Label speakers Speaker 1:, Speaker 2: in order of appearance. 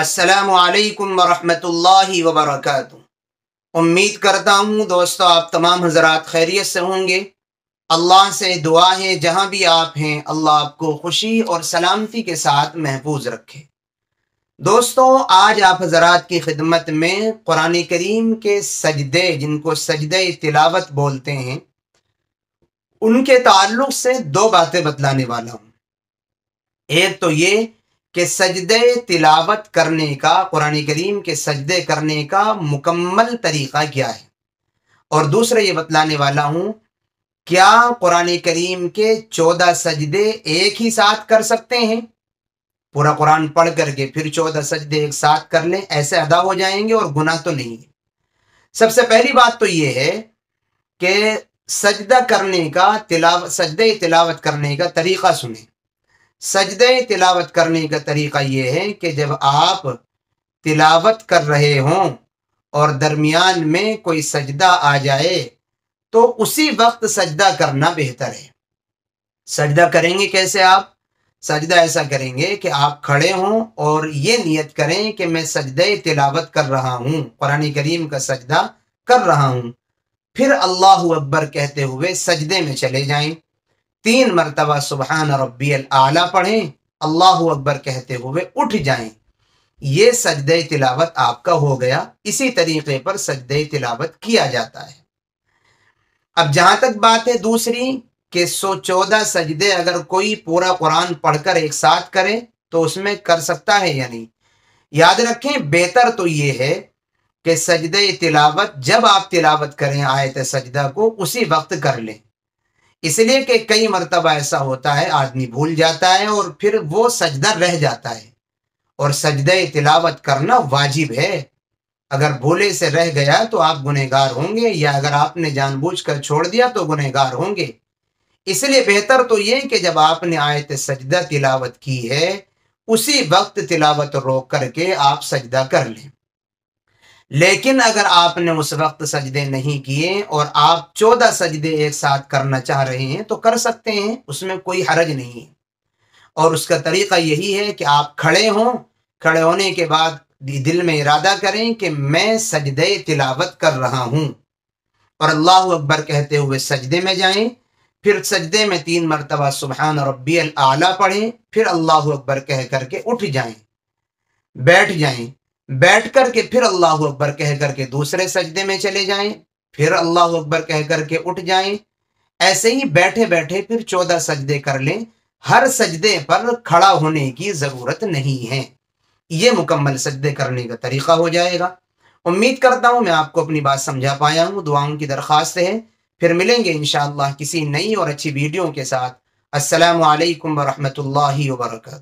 Speaker 1: असलकम वरहमल वबरक उम्मीद करता हूँ दोस्तों आप तमाम हजरात खैरियत से होंगे अल्लाह से दुआ है जहाँ भी आप हैं अल्लाह आपको खुशी और सलामती के साथ महफूज रखे दोस्तों आज आप हजरात की खिदमत में कुरान करीम के सजदे जिनको सजदे तिलावत बोलते हैं उनके ताल्लुक से दो बातें बतलाने वाला हूँ एक तो ये कि सजदे तिलावत करने का कुरान करीम के सजदे करने का मुकम्मल तरीक़ा क्या है और दूसरा ये बतलाने वाला हूँ क्या कुरान करीम के चौदह सजदे एक ही साथ कर सकते हैं पूरा कुरान पढ़ करके फिर चौदह सजदे एक साथ कर लें ऐसे अदा हो जाएंगे और गुना तो नहीं है सबसे पहली बात तो ये है कि सजदा करने का तिलावत सजदे तिलावत करने का तरीक़ा सुने सजद तिलावत करने का तरीका ये है कि जब आप तिलावत कर रहे हों और दरमियान में कोई सजदा आ जाए तो उसी वक्त सजदा करना बेहतर है सजदा करेंगे कैसे आप सजदा ऐसा करेंगे कि आप खड़े हों और ये नियत करें कि मैं सजदे तिलावत कर रहा हूँ कुरान करीम का सजदा कर रहा हूँ फिर अल्लाह अकबर कहते हुए सजदे में चले जाएं तीन मरतबा सुबहान रबी आला पढ़ें अल्लाह अकबर कहते हुए उठ जाएं ये सजद तिलावत आपका हो गया इसी तरीके पर सजद तिलावत किया जाता है अब जहां तक बात है दूसरी कि सौ चौदह सजदे अगर कोई पूरा कुरान पढ़कर एक साथ करे तो उसमें कर सकता है या नहीं याद रखें बेहतर तो ये है कि सजद तिलावत जब आप तिलावत करें आयत सजदा को उसी वक्त कर लें इसलिए कि कई मरतबा ऐसा होता है आदमी भूल जाता है और फिर वो सजदा रह जाता है और सजदे तिलावत करना वाजिब है अगर भूले से रह गया तो आप गुनहगार होंगे या अगर आपने जानबूझकर छोड़ दिया तो गुनहगार होंगे इसलिए बेहतर तो ये कि जब आपने आयत सजदा तिलावत की है उसी वक्त तिलावत रोक करके आप सजदा कर लें लेकिन अगर आपने उस वक्त सजदे नहीं किए और आप चौदह सजदे एक साथ करना चाह रहे हैं तो कर सकते हैं उसमें कोई हरज नहीं है और उसका तरीका यही है कि आप खड़े हों खड़े होने के बाद दिल में इरादा करें कि मैं सजदे तिलावत कर रहा हूँ और अल्लाह अकबर कहते हुए सजदे में जाएं फिर सजदे में तीन मरतबा सुबहान रबी आला पढ़ें फिर अल्लाह अकबर कह करके उठ जाएं बैठ जाएं बैठ कर के फिर अल्लाह अकबर कह करके दूसरे सजदे में चले जाएं फिर अल्लाह अकबर कह करके उठ जाएं ऐसे ही बैठे बैठे फिर चौदह सजदे कर लें हर सजदे पर खड़ा होने की ज़रूरत नहीं है ये मुकम्मल सजदे करने का तरीक़ा हो जाएगा उम्मीद करता हूँ मैं आपको अपनी बात समझा पाया हूँ दुआओं की दरख्वास्त है फिर मिलेंगे इनशाला किसी नई और अच्छी वीडियो के साथ असलकम वरहमल वरक